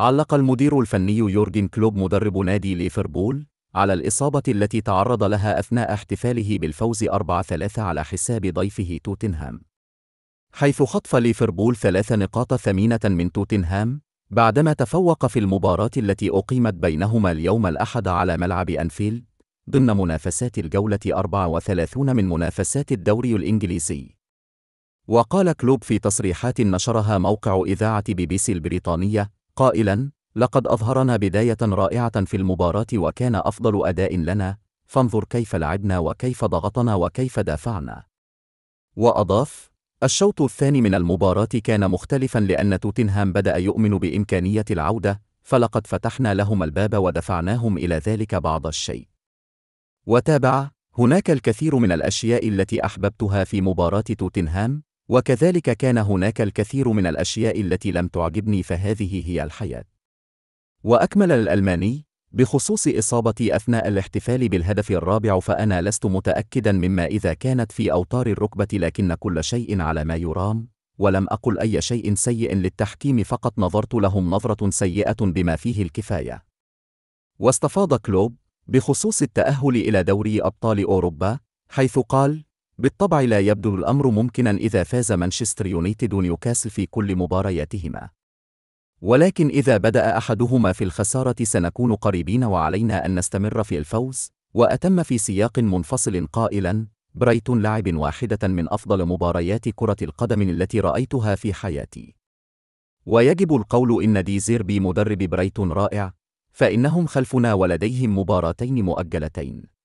علق المدير الفني يورجن كلوب مدرب نادي ليفربول على الإصابة التي تعرض لها أثناء احتفاله بالفوز 4-3 على حساب ضيفه توتنهام حيث خطف ليفربول ثلاث نقاط ثمينة من توتنهام بعدما تفوق في المباراة التي أقيمت بينهما اليوم الأحد على ملعب أنفيلد ضمن منافسات الجولة 34 من منافسات الدوري الإنجليزي. وقال كلوب في تصريحات نشرها موقع إذاعة بي بي سي البريطانية: قائلا لقد أظهرنا بداية رائعة في المباراة وكان أفضل أداء لنا فانظر كيف لعبنا وكيف ضغطنا وكيف دافعنا وأضاف الشوط الثاني من المباراة كان مختلفا لأن توتنهام بدأ يؤمن بإمكانية العودة فلقد فتحنا لهم الباب ودفعناهم إلى ذلك بعض الشيء وتابع هناك الكثير من الأشياء التي أحببتها في مباراة توتنهام وكذلك كان هناك الكثير من الأشياء التي لم تعجبني فهذه هي الحياة. وأكمل الألماني: بخصوص إصابتي أثناء الاحتفال بالهدف الرابع فأنا لست متأكدا مما إذا كانت في أوتار الركبة لكن كل شيء على ما يرام، ولم أقل أي شيء سيء للتحكيم فقط نظرت لهم نظرة سيئة بما فيه الكفاية. واستفاض كلوب بخصوص التأهل إلى دوري أبطال أوروبا، حيث قال: بالطبع لا يبدو الأمر ممكنا إذا فاز مانشستر يونايتد ونيوكاسل في كل مبارياتهما. ولكن إذا بدأ أحدهما في الخسارة سنكون قريبين وعلينا أن نستمر في الفوز، وأتم في سياق منفصل قائلا: برايتون لعب واحدة من أفضل مباريات كرة القدم التي رأيتها في حياتي. ويجب القول إن دي زيربي مدرب برايتون رائع، فإنهم خلفنا ولديهم مباراتين مؤجلتين.